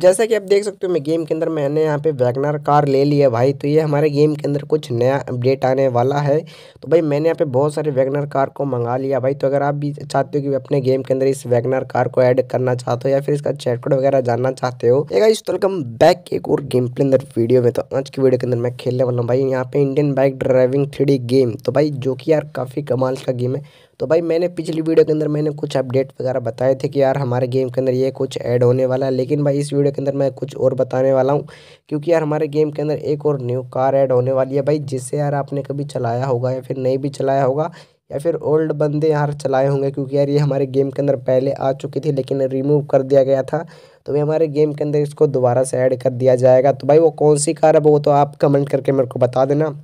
जैसा कि आप देख सकते हो मैं गेम के अंदर मैंने यहाँ पे वैगनार कार ले लिया भाई तो ये हमारे गेम के अंदर कुछ नया अपडेट आने वाला है तो भाई मैंने यहाँ पे बहुत सारे वैगनर कार को मंगा लिया भाई तो अगर आप भी चाहते हो कि अपने गेम के अंदर इस वैगनार कार को ऐड करना चाहते हो या फिर इसका चैटकोड वगैरह जानना चाहते हो इस वेलकम बैक एक और गेम के अंदर वीडियो में तो आज की वीडियो के अंदर मैं खेलने वाला हूँ भाई यहाँ पे Indian bike driving three game तो भाई जो कि यार काफ़ी कमाल का गेम है तो भाई मैंने पिछली वीडियो के अंदर मैंने कुछ अपडेट वगैरह बताए थे कि यार हमारे गेम के अंदर ये कुछ ऐड होने वाला है लेकिन भाई इस वीडियो वीडियो के अंदर मैं कुछ और बताने वाला हूँ क्योंकि यार हमारे गेम के अंदर एक और न्यू कार ऐड होने वाली है भाई जिससे यार आपने कभी चलाया होगा या फिर नहीं भी चलाया होगा या फिर ओल्ड बंदे यार चलाए होंगे क्योंकि यार ये हमारे गेम के अंदर पहले आ चुकी थी लेकिन रिमूव कर दिया गया था तो भाई हमारे गेम के अंदर इसको दोबारा से ऐड कर दिया जाएगा तो भाई वो कौन सी कार है वो तो आप कमेंट करके मेरे को बता देना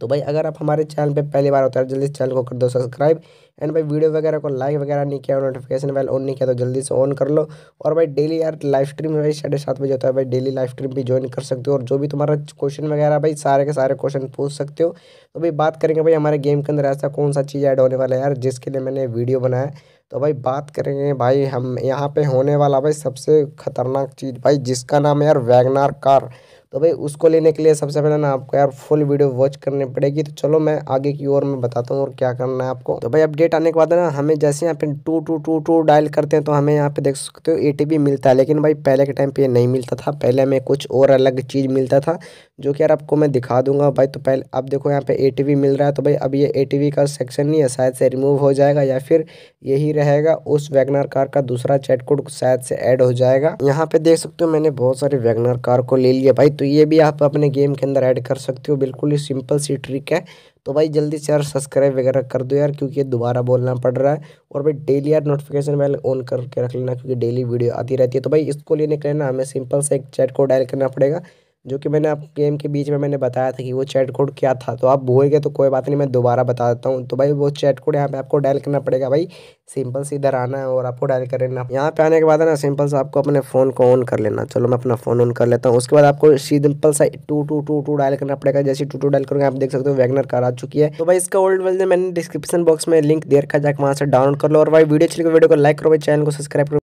तो भाई अगर आप हमारे चैनल पे पहली बार होता तो है जल्दी चैनल को कर दो सब्सक्राइब एंड भाई वीडियो वगैरह को लाइक वगैरह नहीं किया नोटिफिकेशन बेल ऑन नहीं किया तो जल्दी से ऑन कर लो और भाई डेली यार लाइव स्ट्रीम भाई साढ़े सात बजे होता है भाई डेली लाइव स्ट्रीम भी ज्वाइन कर सकते हो और जो भी तुम्हारा क्वेश्चन वगैरह भाई सारे के सारे क्वेश्चन पूछ सकते हो तो भाई बात करेंगे भाई हमारे गेम के अंदर ऐसा कौन सा चीज़ ऐड होने वाला है यार जिसके लिए मैंने वीडियो बनाया तो भाई बात करेंगे भाई हम यहाँ पे होने वाला भाई सबसे खतरनाक चीज़ भाई जिसका नाम है यार वैगनार कार तो भाई उसको लेने के लिए सबसे पहले ना आपको यार फुल वीडियो वॉच करने पड़ेगी तो चलो मैं आगे की ओर में बताता हूँ और क्या करना है आपको तो भाई अपडेट आने के बाद ना हमें जैसे यहाँ पे two two two two dial करते हैं तो हमें यहाँ पे देख सकते हो ए मिलता है लेकिन भाई पहले के टाइम पे नहीं मिलता था पहले हमें कुछ और अलग चीज़ मिलता था जो कि यार आपको मैं दिखा दूंगा भाई तो पहले अब देखो यहाँ पे ए मिल रहा है तो भाई अब ये ए का सेक्शन नहीं है शायद से रिमूव हो जाएगा या फिर यही रहेगा उस वैगनर कार का दूसरा चैट कोड शायद से ऐड हो जाएगा यहाँ पे देख सकते हो मैंने बहुत सारे वैगनर कार को ले लिया भाई तो ये भी आप अपने गेम के अंदर ऐड कर सकते हो बिल्कुल ही सिंपल सी ट्रिक है तो भाई जल्दी से यार सब्सक्राइब वगैरह कर दो यार क्योंकि ये दोबारा बोलना पड़ रहा है और भाई डेली यार नोटिफिकेशन बेल ऑन करके रख लेना क्योंकि डेली वीडियो आती रहती है तो भाई इसको लेने के लिए ना हमें सिंपल से एक चैट को डायल करना पड़ेगा जो कि मैंने आप गेम के बीच में मैंने बताया था कि वो चैट कोड क्या था तो आप भूल गए तो कोई बात नहीं मैं दोबारा बता देता हूँ तो भाई वो चैट कोड यहाँ पे आपको डायल करना पड़ेगा भाई सिंपल से इधर आना है और आपको डायल कर लेना यहाँ पे आने के बाद ना सिंपल से आपको अपने फ़ोन को ऑन कर लेना चलो मैं अपना फ़ोन ऑन कर लेता हूँ उसके बाद आपको सिंपल सा two two two two dial करना पड़ेगा जैसे टू टू डायल करूँगा आप देख सकते हो वैगनर कार आ चुकी है तो भाई इसका ओल्ड वर्जन मैंने डिस्क्रिप्शन बॉक्स में लिंक दे रखा जाकर वहाँ से डाउनलोड कर लो और भाई वीडियो चलिए तो वीडियो को लाइक करो भाई चैनल को सब्सक्राइब करो